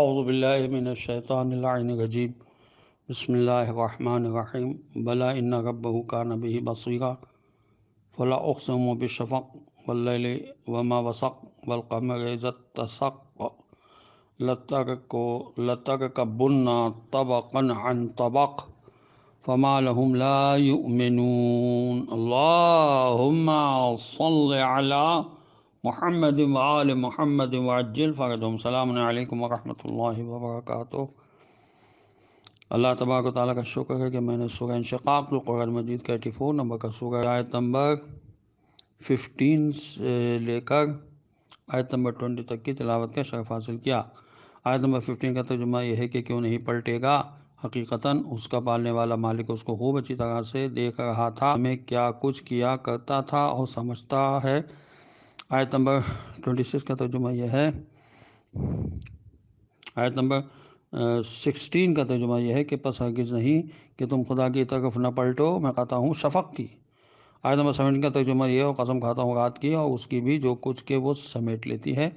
अवबिल्लाशैतानजीम बसमीम बला इन रबू का नबी बसीरा फला उकसम बशफ़क वल वमा वसक वलकमर तसक लतर को लतर कबुन्ना तबकन अन तबक फ़मा लहम लामिन अल्लाम सल मोहम्मद वाल मोहम्मद वाजिल फ़रदम सलामकम वरहमल वबरक अल्लाह तबारक ताली का शुक्र है कि मैंने सूर्य इनशाक़ कुरान मजीद का एटी फोर नंबर का सूर्य आयत नंबर फिफ्टीन से लेकर आयत नंबर ट्वेंटी तक की तलावत का शर्फ हासिल किया आयत नंबर फिफ्टीन का तर्जुमा यह है कि क्यों नहीं पलटेगा हकीकता उसका पालने वाला मालिक उसको खूब अच्छी तरह से देख रहा था मैं क्या कुछ किया करता था और समझता है आयत नंबर ट्वेंटी सिक्स का तर्जुमा यह है आयत नंबर सिक्सटीन का तर्जुमा यह है कि पस हरगिज़ नहीं कि तुम खुदा की तरफ न पलटो मैं कहता हूँ शफ़क की आयत नंबर सेवेंटीन का तर्जुमा यह है कसम खाता हूँ रात की और उसकी भी जो कुछ के वो समेट लेती है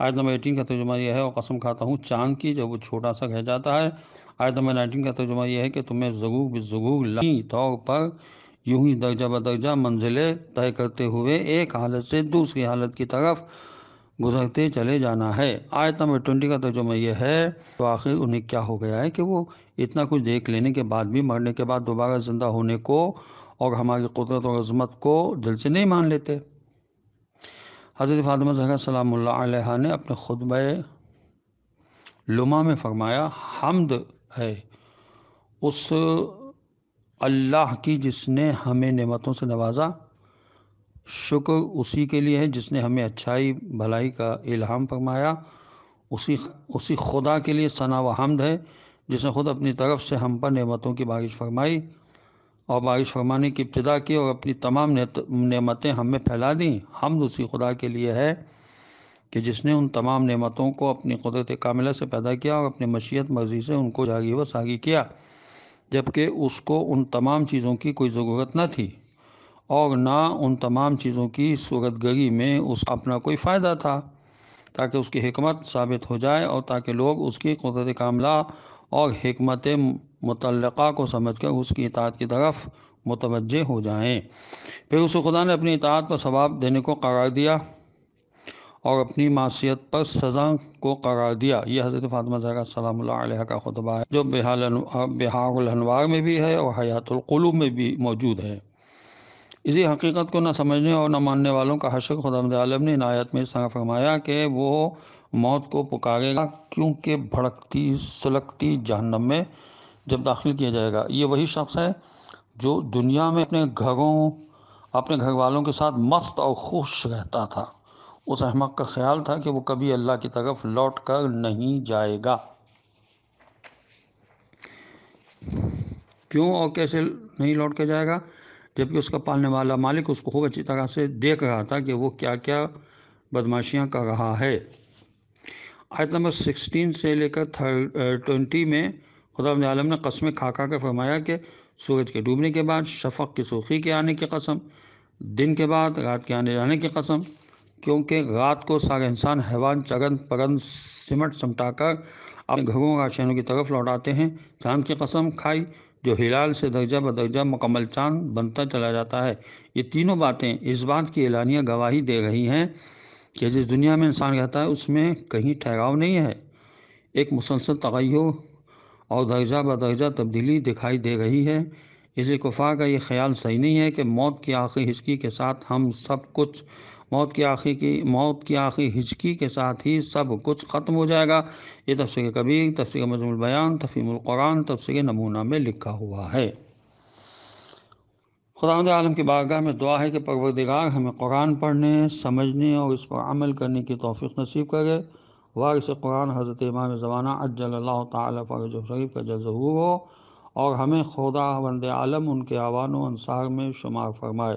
आयत नंबर एटीन का तर्जुमा यह है और कसम खाता हूँ चाँद की जब वो छोटा सा कह जाता है आयत नंबर नाइनटीन का तर्जुमा यह है कि तुम्हें जगूक बेजगूक ली तौर पर यूं ही दर्जा बदर्जा मंजिलें तय करते हुए एक हालत से दूसरी हालत की तरफ गुजरते चले जाना है आयत नंबर ट्वेंटी का तर्जुमा यह है तो आखिर उन्हें क्या हो गया है कि वो इतना कुछ देख लेने के बाद भी मरने के बाद दोबारा ज़िंदा होने को और हमारी कुदरत और अजमत को दिल से नहीं मान लेते हज़रत फातिमा जहरा सलाम ने अपने खुतब लुमा में फरमाया हमद है उस अल्लाह की जिसने हमें नेमतों से नवाजा शुक्र उसी के लिए है जिसने हमें अच्छाई भलाई का इल्हाम फरमाया उसी उसी खुदा के लिए सना व हमद है जिसने खुद अपनी तरफ से हम पर नेमतों की बारिश फरमाई और बारिश फरमाने की इब्तदा की और अपनी तमाम नेमतें हमें फैला दी हमद उसी खुदा के लिए है कि जिसने उन तमाम नेमतों को अपनी कुदरत कामिला से पैदा किया और अपनी मशीयत मर्ज़ी से उनको जागी व सागी किया जबकि उसको उन तमाम चीज़ों की कोई ज़रूरत न थी और ना उन तमाम चीज़ों की गरी में उस अपना कोई फ़ायदा था ताकि उसकी हमत साबित हो जाए और ताकि लोग उसकी कुदरत कामला और हमत मुतल को समझ कर उसकी इतात की तरफ मुतवजह हो जाएँ फिर उस खुदा ने अपनी इतात पर सवाब देने को करार दिया और अपनी मासीत पर सज़ा को करार दिया यह हज़रत फातमा जहरा सलाम का खुतबा है जो बिहार बिहारनवार में भी है और हयातुलकलूब में भी मौजूद है इसी हकीकत को न समझने और न मानने वालों का हशर खुदा आलम ने इनायत में इस तरह फरमाया कि वो मौत को पुकारेगा क्योंकि भड़कती सुलगती जहनम में जब दाखिल किया जाएगा ये वही शख्स है जो दुनिया में अपने घरों अपने घर वालों के साथ मस्त और खुश रहता था उस अहमक का ख्याल था कि वो कभी अल्लाह की तरफ लौट कर नहीं जाएगा क्यों और कैसे नहीं लौट के जाएगा जबकि उसका पालने वाला मालिक उसको खूब अच्छी तरह से देख रहा था कि वो क्या क्या बदमाशियाँ कर रहा है आयत नंबर सिक्सटीन से लेकर थर्ड ट्वेंटी में खुदा आलम ने कस्में खा खा कर फरमाया कि सूरज के डूबने के बाद शफक की सूखी के आने की कसम दिन के बाद रात के आने जाने की कसम क्योंकि रात को सारे इंसान हैवान चगन पगन सिमट समटाकर अपने घरों शहरों की तरफ लौटाते हैं चांद की कसम खाई जो हिलाल से दर्जा बदर्जा मुकम्मल चांद बनता चला जाता है ये तीनों बातें इस बात की एलानिया गवाही दे रही हैं कि जिस दुनिया में इंसान रहता है उसमें कहीं ठहराव नहीं है एक मुसलसल तगैयो और दर्जा बदर्जा तब्दीली दिखाई दे रही है इसे कुफा का ये ख्याल सही नहीं है कि मौत की आखिरी हिचकी के साथ हम सब कुछ मौत की आखिरी की मौत की आखिरी हिचकी के साथ ही सब कुछ ख़त्म हो जाएगा ये तफसर कबीर तफसर मजमुलबयान तफीमक़ुरान तफसर नमूना में लिखा हुआ है खुदा आलम की बारगाह में दुआ है कि परवरदिगार हमें कुरान पढ़ने समझने और इस पर अमल करने की तोफ़ी नसीब करे वारिस कुरान हज़रत इमाम ज़माना अज्जल तरज शरीफ का जलजहूर हो और हमें खुदा वंद आलम उनके आवानों अनसार में शुमार फरमाए